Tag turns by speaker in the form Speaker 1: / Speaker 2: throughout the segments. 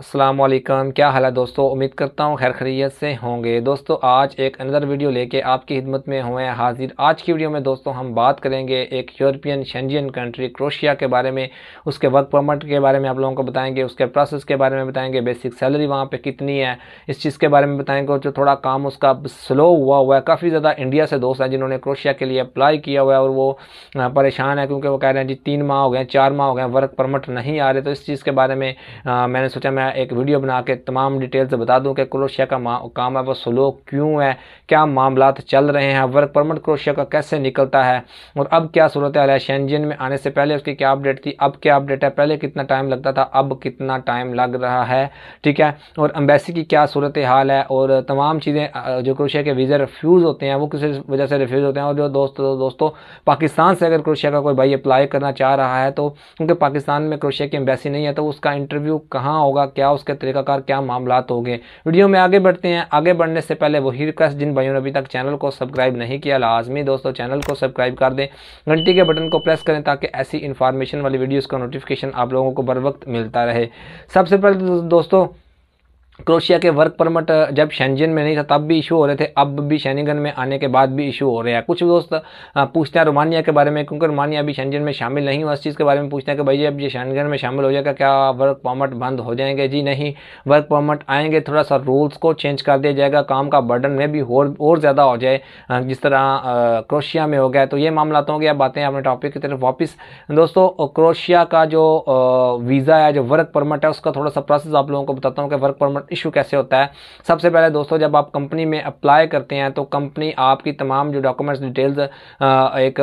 Speaker 1: असलम क्या हाल है दोस्तों उम्मीद करता हूँ खैर खरीत से होंगे दोस्तों आज एक अनदर वीडियो लेके आपकी खिदमत में हुए हैं हाजिर आज की वीडियो में दोस्तों हम बात करेंगे एक यूरोपियन शेंजियन कंट्री क्रोशिया के बारे में उसके वर्क परमिट के बारे में आप लोगों को बताएंगे उसके प्रोसेस के बारे में बताएंगे बेसिक सैलरी वहाँ पर कितनी है इस चीज़ के बारे में बताएंगे जो थोड़ा काम उसका स्लो हुआ हुआ है काफ़ी ज़्यादा इंडिया से दोस्त हैं जिन्होंने क्रोशिया के लिए अप्लाई किया हुआ है और वो परेशान है क्योंकि वो कह रहे हैं जी तीन माह हो गए चार माह हो गए वर्क परमिट नहीं आ रहे तो इस चीज़ के बारे में मैंने सोचा मैं मैं एक वीडियो बना के तमाम डिटेल से बता दूं कि क्रोशिया का काम है वो स्लो क्यों है क्या मामला चल रहे हैं वर्क परमिट क्रोशिया का कैसे निकलता है और अब क्या सूरत हाल है शेंजन में आने से पहले उसकी क्या अपडेट थी अब क्या अपडेट है पहले कितना टाइम लगता था अब कितना टाइम लग रहा है ठीक है और अम्बेसी की क्या सूरत हाल है और तमाम चीज़ें जो क्रोशिया के वीज़ा रिफ्यूज़ होते हैं वो किसी वजह से रिफ्यूज़ होते हैं और जो दोस्त दोस्तों पाकिस्तान से अगर क्रोशिया का कोई भाई अप्लाई करना चाह रहा है तो क्योंकि पाकिस्तान में क्रोशिया की एम्बेसी नहीं है तो उसका इंटरव्यू कहाँ होगा क्या उसके तरीकाकार क्या मामला हो गए वीडियो में आगे बढ़ते हैं आगे बढ़ने से पहले वही रिक्वेस्ट जिन भाइयों ने अभी तक चैनल को सब्सक्राइब नहीं किया लाजमी दोस्तों चैनल को सब्सक्राइब कर दें घंटी के बटन को प्रेस करें ताकि ऐसी इन्फॉर्मेशन वाली वीडियोज़ का नोटिफिकेशन आप लोगों को बर वक्त मिलता रहे सबसे पहले तो दोस्तों क्रोशिया के वर्क परमिट जब शेंजन में नहीं था तब भी इशू हो रहे थे अब भी शेनिगन में आने के बाद भी इशू हो रहे हैं कुछ दोस्त पूछते हैं रोमानिया के बारे में क्योंकि रोमानिया अभी शेंजन में शामिल नहीं हुआ इस चीज़ के बारे में पूछते हैं कि भाई अब ये शैनगन में शामिल हो जाएगा क्या वर्क परमिट बंद हो जाएंगे जी नहीं वर्क परमिट आएंगे थोड़ा सा रूल्स को चेंज कर दिया जाएगा काम का बर्डन में भी और और ज़्यादा हो जाए जिस तरह क्रोशिया में हो गया तो ये मामला तो गया बातें अपने टॉपिक की तरफ वापस दोस्तों क्रोशिया का जो वीज़ा है जो वर्क परमिट है उसका थोड़ा सा प्रोसेस आप लोगों को बताता हूँ कि वर्क परमिट इशू कैसे होता है सबसे पहले दोस्तों जब आप कंपनी में अप्लाई करते हैं तो कंपनी आपकी तमाम जो डॉक्यूमेंट्स डिटेल्स एक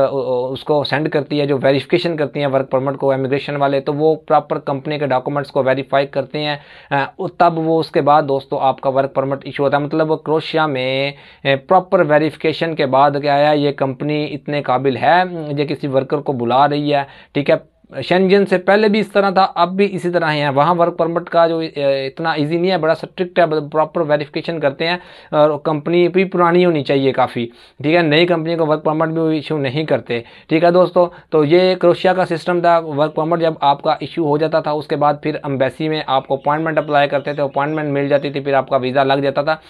Speaker 1: उसको सेंड करती है जो वेरिफिकेशन करती है वर्क परमिट को इमिग्रेशन वाले तो वो प्रॉपर कंपनी के डॉक्यूमेंट्स को वेरीफाई करते हैं तब वो उसके बाद दोस्तों आपका वर्क परमिट इशू होता है मतलब क्रोशिया में प्रॉपर वेरीफिकेशन के बाद क्या है ये कंपनी इतने काबिल है ये किसी वर्कर को बुला रही है ठीक है शेंजन से पहले भी इस तरह था अब भी इसी तरह है वहाँ वर्क परमिट का जो इतना ईजी नहीं है बड़ा स्ट्रिक्ट है प्रॉपर वेरिफिकेशन करते हैं और कंपनी भी पुरानी होनी चाहिए काफ़ी ठीक है नई कंपनी को वर्क परमिट भी इशू नहीं करते ठीक है दोस्तों तो ये क्रोशिया का सिस्टम था वर्क परमिट जब आपका इशू हो जाता था उसके बाद फिर अम्बेसी में आपको अपॉइंटमेंट अप्लाई करते थे अपॉइंटमेंट मिल जाती थी फिर आपका वीज़ा लग जाता था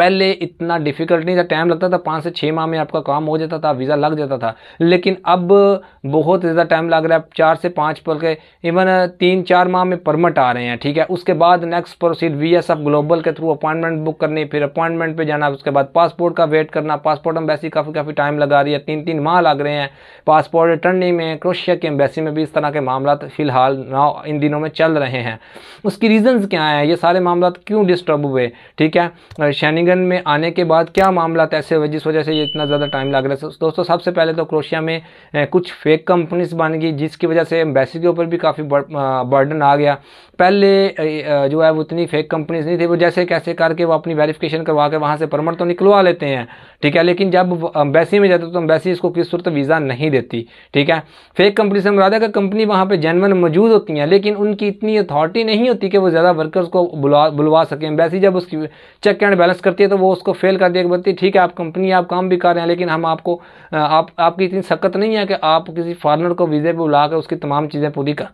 Speaker 1: पहले इतना डिफिकल्ट नहीं था टाइम लगता था पाँच से छः माह में आपका काम हो जाता था वीज़ा लग जाता था लेकिन अब बहुत ज़्यादा टाइम लग रहा है चार से पाँच के इवन तीन चार माह में परमिट आ रहे हैं ठीक है उसके बाद next proceed V S global के थ्रू अपॉइंटमेंट बुक करनी फिर अपॉइंटमेंट पर जाना उसके बाद पासपोर्ट का वेट करना पासपोर्ट एम्बेसी काफ़ी काफ़ी टाइम लगा रही है तीन तीन माह लग रहे हैं पासपोर्ट रिटर्निंग में क्रोशिया की एम्बेसी में भी इस तरह के मामला फ़िलहाल ना इन दिनों में चल रहे हैं उसकी रीज़न्स क्या हैं ये सारे मामला क्यों डिस्टर्ब हुए ठीक है शैनिंग सेंगन में आने के बाद क्या मामला ऐसे जिस वजह से ये इतना ज़्यादा टाइम लग रहा है दोस्तों सबसे पहले तो क्रोशिया में कुछ फेक कंपनीज बन गई जिसकी वजह से एम्बेसी के ऊपर भी काफ़ी बर्डन आ गया पहले जो है वो इतनी फेक कंपनीज नहीं थी वो जैसे कैसे करके वो अपनी वेरिफिकेशन करवा के वहाँ से परमट तो निकलवा लेते हैं ठीक है लेकिन जब एम्बेसी में जाते तो एम्बेसी इसको किस सूरत वीज़ा नहीं देती ठीक है फेक कंपनी से मुरादा का कंपनी वहाँ पर जैनवन मौजूद होती हैं लेकिन उनकी इतनी अथॉरिटी नहीं होती कि वो ज़्यादा वर्कर्स को बुलवा बुलवा सकें एम्बेसी जब उसकी चेक एंड बैलेंस करती है तो वो उसको फेल कर दिया बोलती है ठीक है आप कंपनी आप काम भी कर रहे हैं लेकिन हम आपको आप आपकी इतनी सख्त नहीं है कि आप किसी फॉरनर को वीज़े पर बुला कर उसकी तमाम चीज़ें पूरी कर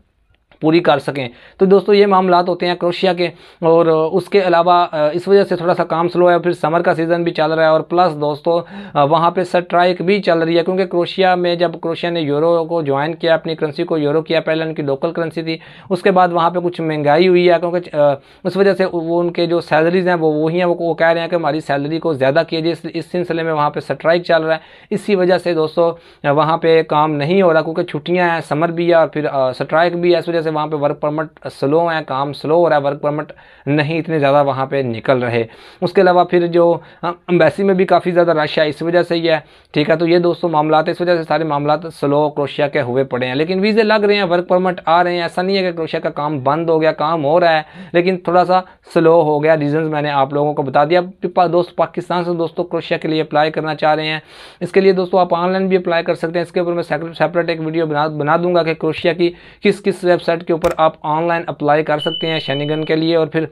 Speaker 1: पूरी कर सकें तो दोस्तों ये मामला होते हैं क्रोशिया के और उसके अलावा इस वजह से थोड़ा सा काम स्लो है फिर समर का सीज़न भी चल रहा है और प्लस दोस्तों वहाँ पे स्ट्राइक भी चल रही है क्योंकि क्रोशिया में जब क्रोशिया ने यूरो को ज्वाइन किया अपनी करेंसी को यूरो किया पहले उनकी लोकल करेंसी थी उसके बाद वहाँ पर कुछ महंगाई हुई है क्योंकि उस वजह से वो उनके जो सैलरीज़ हैं वो वही हैं वो, वो कह रहे हैं कि हमारी सैलरी को ज़्यादा किया जाए इस सिलसिले में वहाँ पर स्ट्राइक चल रहा है इसी वजह से दोस्तों वहाँ पर काम नहीं हो रहा क्योंकि छुट्टियाँ हैं समर भी है और फिर स्ट्राइक भी है इस वजह से वहाँ पे वर्क परमिट स्लो है काम स्लो हो रहा है वर्क परमिट नहीं इतने ज़्यादा वहाँ पे निकल रहे उसके अलावा फिर जो अम्बेसी हाँ, में भी काफ़ी ज़्यादा रश है इस वजह से ही है ठीक है तो ये दोस्तों मामला इस वजह से सारे मामला स्लो क्रोशिया के हुए पड़े हैं लेकिन वीज़े लग रहे हैं वर्क परमिट आ रहे हैं ऐसा नहीं है कि क्रोशिया का काम बंद हो गया काम हो रहा है लेकिन थोड़ा सा स्लो हो गया रीज़न मैंने आप लोगों को बता दिया दोस्त पाकिस्तान से दोस्तों क्रोशिया के लिए अप्लाई करना चाह रहे हैं इसके लिए दोस्तों आप ऑनलाइन भी अप्लाई कर सकते हैं इसके ऊपर मैं सेपरेट एक वीडियो बना बना दूंगा कि क्रोशिया की किस किस वेबसाइट वेबसाइट के ऊपर आप ऑनलाइन अप्लाई कर सकते हैं शनिगन के लिए और फिर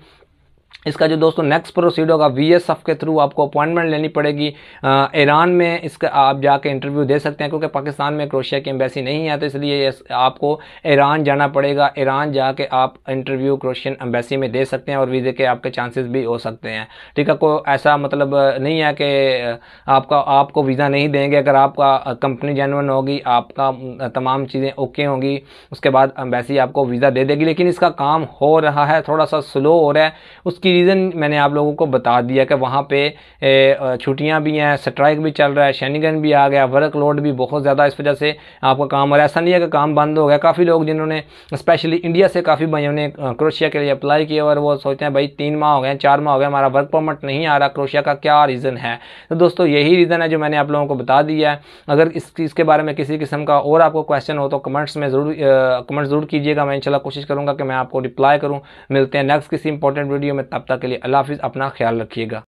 Speaker 1: इसका जो दोस्तों नेक्स्ट प्रोसीड होगा वी एस एफ के थ्रू आपको अपॉइंटमेंट लेनी पड़ेगी ईरान में इसका आप जाके इंटरव्यू दे सकते हैं क्योंकि पाकिस्तान में क्रोशिया की एम्बेसी नहीं है तो इसलिए आपको ईरान जाना पड़ेगा ईरान जाके आप इंटरव्यू क्रोशियन एम्बेसी में दे सकते हैं और वीज़े के आपके चांसेस भी हो सकते हैं ठीक है कोई ऐसा मतलब नहीं है कि आपका आपको वीज़ा नहीं देंगे अगर आपका कंपनी जेनवन होगी आपका तमाम चीज़ें ओके होंगी उसके बाद एम्बेसी आपको वीज़ा दे देगी लेकिन इसका काम हो रहा है थोड़ा सा स्लो हो रहा है उस इसकी रीज़न मैंने आप लोगों को बता दिया कि वहाँ पे छुट्टियाँ भी हैं स्ट्राइक भी चल रहा है शनिगन भी आ गया वर्क लोड भी बहुत ज़्यादा इस वजह से आपका काम हो रहा है ऐसा नहीं है कि काम बंद हो गया काफ़ी लोग जिन्होंने स्पेशली इंडिया से काफ़ी भाइयों ने क्रोशिया के लिए अप्लाई किया और वो सोचते हैं भाई तीन माह हो गए चार माह हो गया हमारा वर्क परमिट नहीं आ रहा क्रोशिया का क्या रीज़न है तो दोस्तों यही रीज़न है जो मैंने आप लोगों को बता दिया है अगर इस इसके बारे में किसी किस्म का और आपको क्वेश्चन हो तो कमेंट्स में ज़रूर कमेंट ज़रूर कीजिएगा मैं इंशाल्लाह कोशिश करूँगा कि मैं आपको रिप्लाई करूँ मिलते हैं नेक्स्ट किसी इंपॉर्टेंट वीडियो में तब तक के लिए अल्लाह हाफिज़ अपना ख्याल रखिएगा